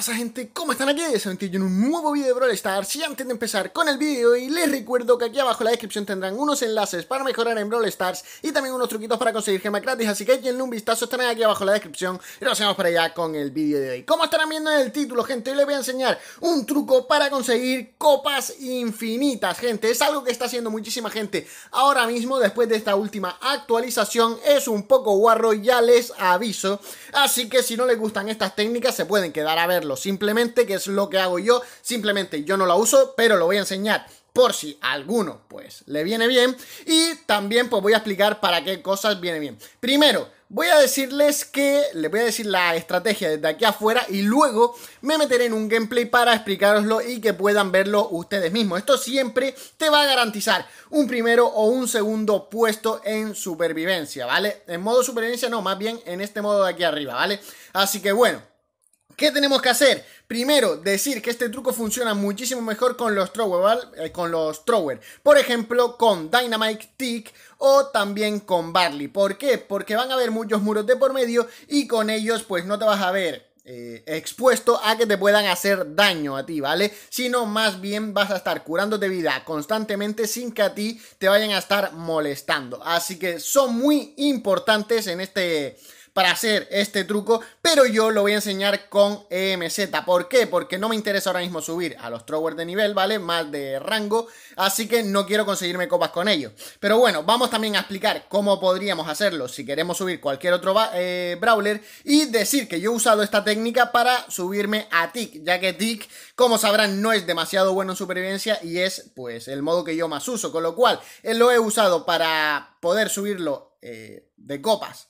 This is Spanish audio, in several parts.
pasa gente? ¿Cómo están aquí? Se yo en un nuevo video de Brawl Stars y antes de empezar con el video y les recuerdo que aquí abajo en la descripción tendrán unos enlaces para mejorar en Brawl Stars y también unos truquitos para conseguir gemas gratis así que echenle un vistazo, están aquí abajo en la descripción y nos vemos para allá con el video de hoy Como estarán viendo en el título gente, hoy les voy a enseñar un truco para conseguir copas infinitas gente Es algo que está haciendo muchísima gente ahora mismo después de esta última actualización es un poco guarro, ya les aviso Así que si no les gustan estas técnicas se pueden quedar a verlo Simplemente que es lo que hago yo. Simplemente yo no la uso, pero lo voy a enseñar por si a alguno pues le viene bien y también pues voy a explicar para qué cosas viene bien. Primero, voy a decirles que les voy a decir la estrategia desde aquí afuera y luego me meteré en un gameplay para explicaroslo y que puedan verlo ustedes mismos. Esto siempre te va a garantizar un primero o un segundo puesto en supervivencia, ¿vale? En modo supervivencia no, más bien en este modo de aquí arriba, ¿vale? Así que bueno, ¿Qué tenemos que hacer? Primero, decir que este truco funciona muchísimo mejor con los thrower, eh, con los thrower. Por ejemplo, con Dynamite Tick o también con Barley. ¿Por qué? Porque van a haber muchos muros de por medio y con ellos pues no te vas a ver eh, expuesto a que te puedan hacer daño a ti, ¿vale? Sino más bien vas a estar curándote vida constantemente sin que a ti te vayan a estar molestando. Así que son muy importantes en este para hacer este truco, pero yo lo voy a enseñar con EMZ. ¿Por qué? Porque no me interesa ahora mismo subir a los throwers de nivel, ¿vale? Más de rango, así que no quiero conseguirme copas con ellos. Pero bueno, vamos también a explicar cómo podríamos hacerlo si queremos subir cualquier otro eh, brawler y decir que yo he usado esta técnica para subirme a Tick, ya que Tick, como sabrán, no es demasiado bueno en supervivencia y es pues el modo que yo más uso, con lo cual eh, lo he usado para poder subirlo eh, de copas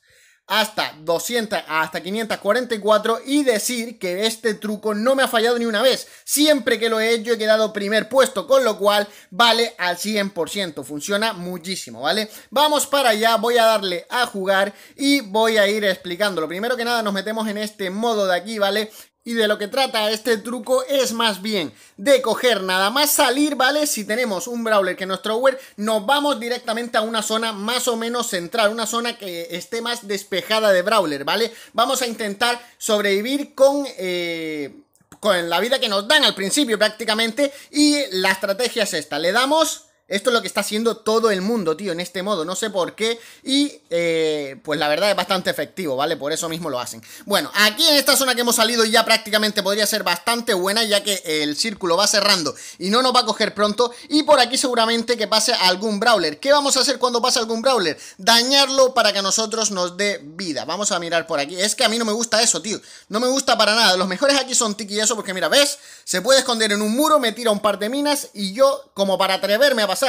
hasta 200, hasta 544 y decir que este truco no me ha fallado ni una vez. Siempre que lo he hecho he quedado primer puesto, con lo cual vale al 100%. Funciona muchísimo, ¿vale? Vamos para allá, voy a darle a jugar y voy a ir explicando. Lo primero que nada nos metemos en este modo de aquí, ¿vale? Y de lo que trata este truco es más bien de coger nada más salir, ¿vale? Si tenemos un brawler que nuestro web nos vamos directamente a una zona más o menos central, una zona que esté más despejada de brawler, ¿vale? Vamos a intentar sobrevivir con... Eh, con la vida que nos dan al principio prácticamente y la estrategia es esta, le damos esto es lo que está haciendo todo el mundo, tío, en este modo. No sé por qué. Y, eh, pues la verdad es bastante efectivo, ¿vale? Por eso mismo lo hacen. Bueno, aquí en esta zona que hemos salido ya prácticamente podría ser bastante buena, ya que el círculo va cerrando y no nos va a coger pronto. Y por aquí seguramente que pase algún Brawler. ¿Qué vamos a hacer cuando pase algún Brawler? Dañarlo para que a nosotros nos dé vida. Vamos a mirar por aquí. Es que a mí no me gusta eso, tío. No me gusta para nada. Los mejores aquí son Tiki y eso, porque mira, ¿ves? Se puede esconder en un muro, me tira un par de minas y yo, como para atreverme a pasar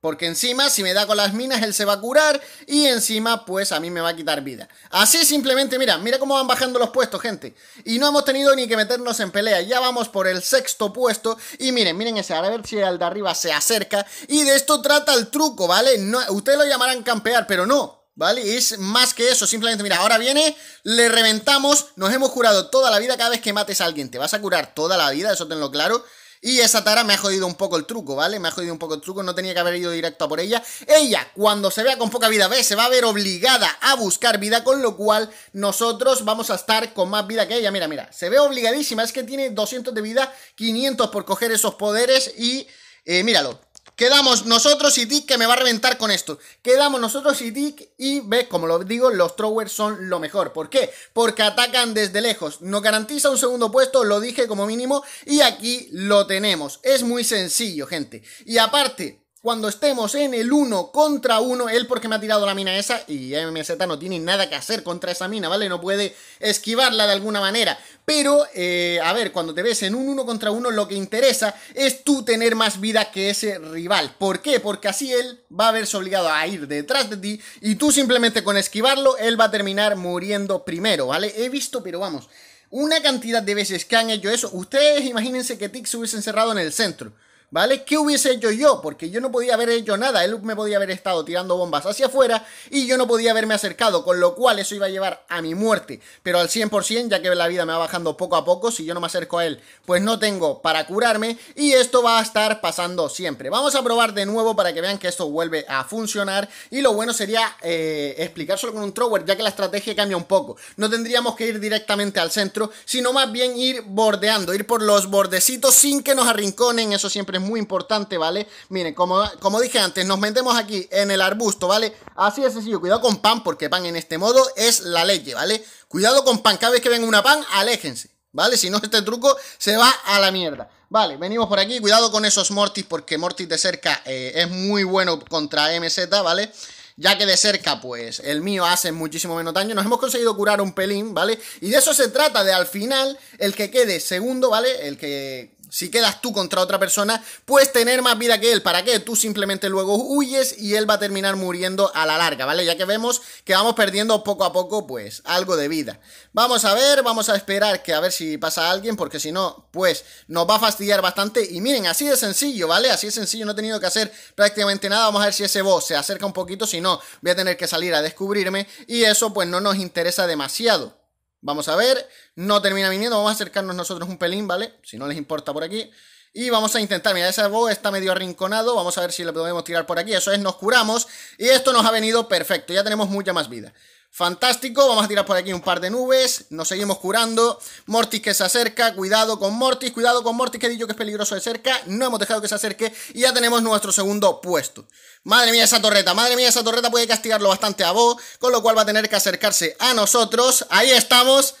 porque encima, si me da con las minas, él se va a curar. Y encima, pues a mí me va a quitar vida. Así simplemente, mira, mira cómo van bajando los puestos, gente. Y no hemos tenido ni que meternos en pelea. Ya vamos por el sexto puesto. Y miren, miren ese. Ahora a ver si el de arriba se acerca. Y de esto trata el truco, ¿vale? No, ustedes lo llamarán campear, pero no. ¿Vale? Es más que eso, simplemente mira, ahora viene, le reventamos, nos hemos curado toda la vida cada vez que mates a alguien, te vas a curar toda la vida, eso tenlo claro, y esa Tara me ha jodido un poco el truco, ¿vale? Me ha jodido un poco el truco, no tenía que haber ido directo a por ella. Ella, cuando se vea con poca vida ve, se va a ver obligada a buscar vida, con lo cual nosotros vamos a estar con más vida que ella. Mira, mira, se ve obligadísima, es que tiene 200 de vida, 500 por coger esos poderes y... Eh, míralo, Quedamos nosotros y Dick, que me va a reventar con esto. Quedamos nosotros y Dick, y ves, como lo digo, los throwers son lo mejor. ¿Por qué? Porque atacan desde lejos. No garantiza un segundo puesto, lo dije como mínimo, y aquí lo tenemos. Es muy sencillo, gente. Y aparte, cuando estemos en el 1 contra uno él porque me ha tirado la mina esa y MZ no tiene nada que hacer contra esa mina, ¿vale? No puede esquivarla de alguna manera. Pero, eh, a ver, cuando te ves en un 1 contra uno lo que interesa es tú tener más vida que ese rival. ¿Por qué? Porque así él va a verse obligado a ir detrás de ti y tú simplemente con esquivarlo, él va a terminar muriendo primero, ¿vale? He visto, pero vamos, una cantidad de veces que han hecho eso. Ustedes imagínense que Tix se hubiese encerrado en el centro. ¿vale? ¿Qué hubiese hecho yo? Porque yo no podía haber hecho nada, él me podía haber estado tirando bombas hacia afuera y yo no podía haberme acercado, con lo cual eso iba a llevar a mi muerte, pero al 100%, ya que la vida me va bajando poco a poco, si yo no me acerco a él, pues no tengo para curarme y esto va a estar pasando siempre. Vamos a probar de nuevo para que vean que esto vuelve a funcionar y lo bueno sería eh, explicar con un thrower, ya que la estrategia cambia un poco. No tendríamos que ir directamente al centro, sino más bien ir bordeando, ir por los bordecitos sin que nos arrinconen, eso siempre es muy importante, ¿vale? Miren, como, como dije antes, nos metemos aquí en el arbusto, ¿vale? Así de sencillo, cuidado con pan, porque pan en este modo es la ley, ¿vale? Cuidado con pan, cada vez que venga una pan, aléjense, ¿vale? Si no, este truco se va a la mierda. Vale, venimos por aquí, cuidado con esos Mortis, porque Mortis de cerca eh, es muy bueno contra MZ, ¿vale? ya que de cerca, pues, el mío hace muchísimo menos daño. Nos hemos conseguido curar un pelín, ¿vale? Y de eso se trata, de al final, el que quede segundo, ¿vale? El que si quedas tú contra otra persona, puedes tener más vida que él. ¿Para qué? Tú simplemente luego huyes y él va a terminar muriendo a la larga, ¿vale? Ya que vemos que vamos perdiendo poco a poco, pues, algo de vida. Vamos a ver, vamos a esperar que a ver si pasa alguien, porque si no, pues, nos va a fastidiar bastante. Y miren, así de sencillo, ¿vale? Así de sencillo, no he tenido que hacer prácticamente nada. Vamos a ver si ese boss se acerca un poquito, si no, voy a tener que salir a descubrirme. Y eso, pues, no nos interesa demasiado. Vamos a ver, no termina viniendo, vamos a acercarnos nosotros un pelín, ¿vale? Si no les importa por aquí. Y vamos a intentar, mira, esa voz está medio arrinconado, vamos a ver si le podemos tirar por aquí, eso es, nos curamos, y esto nos ha venido perfecto, ya tenemos mucha más vida. Fantástico, vamos a tirar por aquí un par de nubes, nos seguimos curando. Mortis que se acerca, cuidado con Mortis, cuidado con Mortis, que he dicho que es peligroso de cerca. No hemos dejado que se acerque y ya tenemos nuestro segundo puesto. Madre mía esa torreta, madre mía esa torreta puede castigarlo bastante a vos, con lo cual va a tener que acercarse a nosotros. Ahí estamos.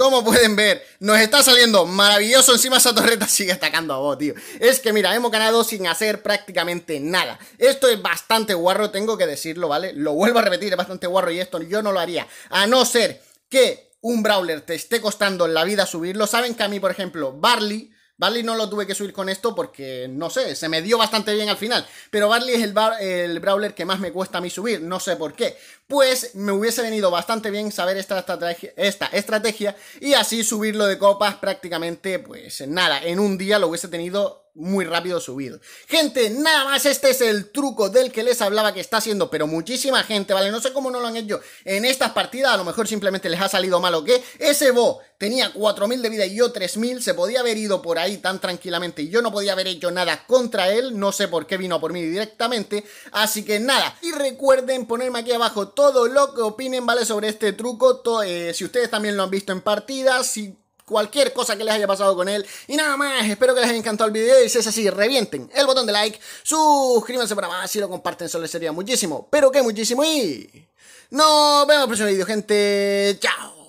Como pueden ver, nos está saliendo maravilloso. Encima esa torreta sigue atacando a vos, tío. Es que mira, hemos ganado sin hacer prácticamente nada. Esto es bastante guarro, tengo que decirlo, ¿vale? Lo vuelvo a repetir, es bastante guarro y esto yo no lo haría. A no ser que un brawler te esté costando la vida subirlo. Saben que a mí, por ejemplo, Barley Barley no lo tuve que subir con esto porque, no sé, se me dio bastante bien al final. Pero Barley es el, el brawler que más me cuesta a mí subir, no sé por qué. Pues me hubiese venido bastante bien saber esta, estrategia, esta estrategia y así subirlo de copas prácticamente, pues nada, en un día lo hubiese tenido muy rápido subido. Gente, nada más, este es el truco del que les hablaba que está haciendo, pero muchísima gente, ¿vale? No sé cómo no lo han hecho en estas partidas, a lo mejor simplemente les ha salido mal o qué. Ese bo tenía 4.000 de vida y yo 3.000, se podía haber ido por ahí tan tranquilamente y yo no podía haber hecho nada contra él, no sé por qué vino por mí directamente, así que nada. Y recuerden ponerme aquí abajo todo lo que opinen, ¿vale? Sobre este truco, eh, si ustedes también lo han visto en partidas, si cualquier cosa que les haya pasado con él. Y nada más, espero que les haya encantado el video y si es así, revienten el botón de like, suscríbanse para más, si lo comparten solo sería muchísimo, pero que muchísimo y... Nos vemos en el próximo video, gente. Chao.